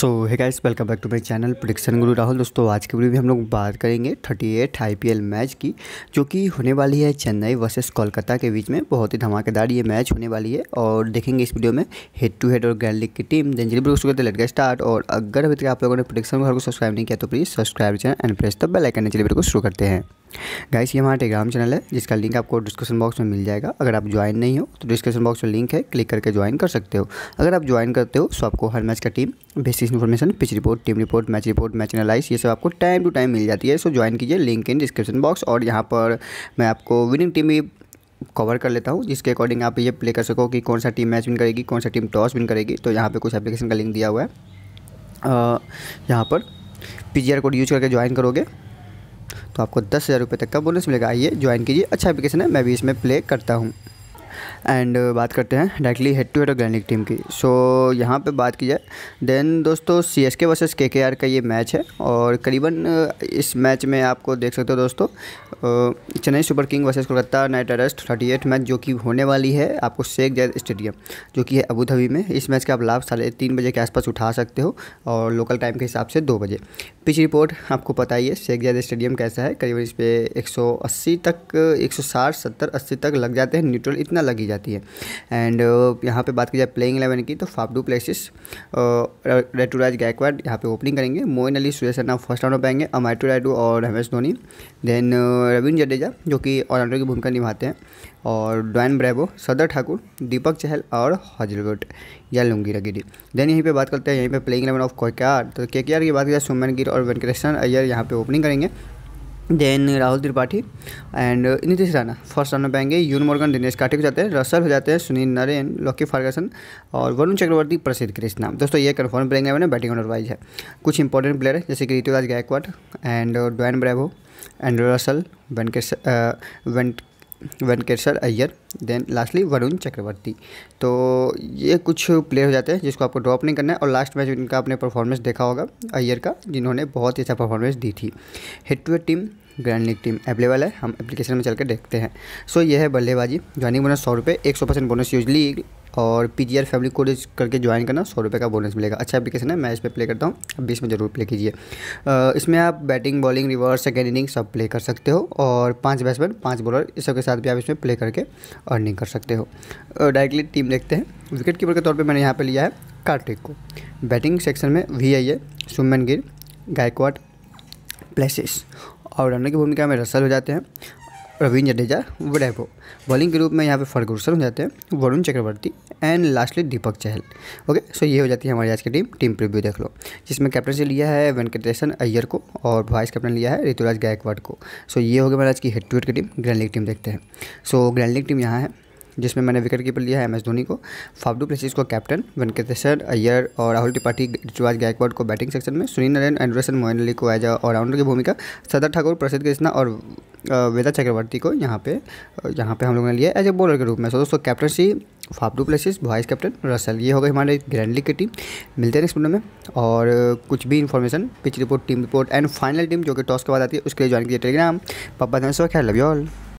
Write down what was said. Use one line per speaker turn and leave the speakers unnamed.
सो है guys welcome back to my channel prediction Guru Rahul दोस्तों आज की वीडियो में हम लोग बात करेंगे 38 आईपीएल मैच की जो कि होने वाली है चेन्नई वर्सेस कोलकाता के बीच में बहुत ही धमाकेदार ये मैच होने वाली है और देखेंगे इस वीडियो में हेड टू हेड और ग्रैंड लीग की टीम देन जल्दी उसको लेट गए स्टार्ट और अगर अभी तक आप लोगों ने प्रिडिक्शन को सब्सक्राइब नहीं किया तो please subscribe channel and press the bell चलिए जल्दी को शुरू करते हैं गाइस ये हमारा टेलीग्राम चैनल है जिसका लिंक आपको डिस्क्रिप्शन बॉक्स में मिल जाएगा अगर आप ज्वाइन नहीं हो तो डिस्क्रिप्शन बॉक्स में लिंक है क्लिक करके ज्वाइन कर सकते हो अगर आप ज्वाइन करते हो तो आपको हर मैच का team basis information pitch report team report match report match analyse ये सब आपको टाइम टू टाइम मिल जाती है सो ज्वाइन कीजिए लिंक इन डिस्क्रिप्शन बॉक्स और यहाँ पर मैं आपको विनिंग टीम भी कवर कर लेता हूँ जिसके अकॉर्डिंग आप ये प्ले कर सको कि कौन सा टीम मैच विन करेगी कौन सा टीम टॉस विन करेगी तो यहाँ पर कुछ एप्लीकेशन का लिंक दिया हुआ है यहाँ पर पी कोड यूज करके ज्वाइन करोगे तो आपको दस हज़ार रुपये तक का बोनस मिलेगा आइए ज्वाइन कीजिए अच्छा एप्लीकेशन है मैं भी इसमें प्ले करता हूँ एंड बात करते हैं directly head to head organic team की सो so, यहाँ पे बात की जाए देन दोस्तों सी एस के वर्सेज के के आर का ये मैच है और करीबन इस मैच में आपको देख सकते हो दोस्तों Chennai Super King versus Kolkata Knight Riders thirty eight match जो कि होने वाली है आपको शेख जैद स्टेडियम जो कि है अबू धाबी में इस मैच का आप लाभ साढ़े तीन बजे के आसपास उठा सकते हो और लोकल टाइम के हिसाब से दो बजे पिच रिपोर्ट आपको पता ही है शेख जैद स्टेडियम कैसा है करीबन इस पर एक तक एक सौ सत्तर अस्सी तक लग जाते हैं न्यूट्रल इतना लगी जाती है एंड uh, यहाँ पे बात की जाए प्लेइंग एलेवन की तो फाफडू प्लेसिस रेटूराज गायकवाड़ यहाँ पे ओपनिंग करेंगे मोइन अली सुरेश रन्ना फर्स्ट राउंड पाएंगे अमाटू रायडू और रमेश धोनी देन रविंद्र जडेजा जो कि ऑलराउंडर की भूमिका निभाते हैं और डॉन ब्रेबो सदर ठाकुर दीपक चहल और हजलगुट या लुंगी रगिडी देन यहीं पे बात करते हैं यहीं पे प्लेइंग इलेवन ऑफ कोकेआर तो के की बात की जाए सुमन गिर और वेंकटेशन अय्यर यहाँ पे ओपनिंग करेंगे then Rahul Tripathi and Nitish Rana first round में पाएंगे यून मोर्गन दिनेश काठे को जाते हैं रसल हो जाते हैं सुनील नरेन लॉकी फार्गसन और वरुण चक्रवर्ती प्रसिद्ध कृष्णा दोस्तों ये कन्फर्म प्लेंगे मैंने बैटिंग ऑर्डर वाइज है कुछ इंपॉर्टेंट प्लेयर है जैसे कि Ruturaj Gaikwad and Dwayne Bravo Andre Russell वेंकेश वेंकटेश्वर अय्यर देन लास्टली वरुण चक्रवर्ती तो ये कुछ प्लेयर हो जाते हैं जिसको आपको ड्रॉप नहीं करना है और लास्ट मैच इनका आपने परफॉर्मेंस देखा होगा अय्यर का जिन्होंने बहुत ही अच्छा परफॉर्मेंस दी थी head to head team grand league team available है हम एप्लीकेशन में चल कर देखते हैं सो so, ये है बल्लेबाजी ज्वाइनिंग बोनस सौ रुपये एक सौ परसेंट बोनस यूजली और P G R family code करके ज्वाइन करना सौ रुपये का बोनस मिलेगा अच्छा एप्लीकेशन है मैं इस पर प्ले करता हूँ अब बीस में ज़रूर प्ले कीजिए इसमें आप batting bowling reverse second inning सब प्ले कर सकते हो और पांच बैट्समैन पांच बॉलर इस सब के साथ भी आप इसमें प्ले करके अर्निंग कर सकते हो डायरेक्टली टीम देखते हैं विकेट कीपर के तौर पर मैंने यहाँ पर लिया है कार्तिक को बैटिंग सेक्शन में वी आई ए सुमन गिर गायकवाड प्लेसिस और रनर की भूमिका में रसल हो जाते हैं रविंद्र जडेजा वैभव बॉलिंग के रूप में यहाँ पे फर्गूसन हो जाते हैं Varun Chakravarthy and lastly Deepak Chahal okay so ये हो जाती है हमारी आज की टीम टीम प्रीव्यू देख लो जिसमें से लिया है वेंकटेशन अय्यर को और वाइस कैप्टन लिया है ऋतुराज गायकवाड को सो ये हो गया हमारे आज की हेड टू हेड की टीम ग्रैंड लीग टीम देखते हैं सो ग्रैंड लीग टीम यहाँ है जिसमें मैंने विकेट कीपर लिया है एम एस धोनी को फाफडू प्लेसिस को कैप्टन वेंकटेश्वर अय्यर और राहुल त्रिपाठी ऋतुराज गायकवाड को बैटिंग सेक्शन में सुनील नारायण एंडरसन मोहन अली को एज ऑलराउंडर की भूमिका सदर ठाकुर प्रसिद्ध कृष्णा और वेदा चक्रवर्ती को यहाँ पे यहाँ पे हम लोगों ने लिया एज ए बॉलर के रूप में सो दोस्तों captainship Faf du Plessis vice captain Russell ये हो गए हमारे ग्रैंड लीग की टीम मिलते हैं इस वीडियो में और कुछ भी information pitch report team report and final team जो कि टॉस के बाद आती है उसके लिए ज्वाइन कीजिए टेलीग्राम पापा धन सो ख्याल लव यू ऑल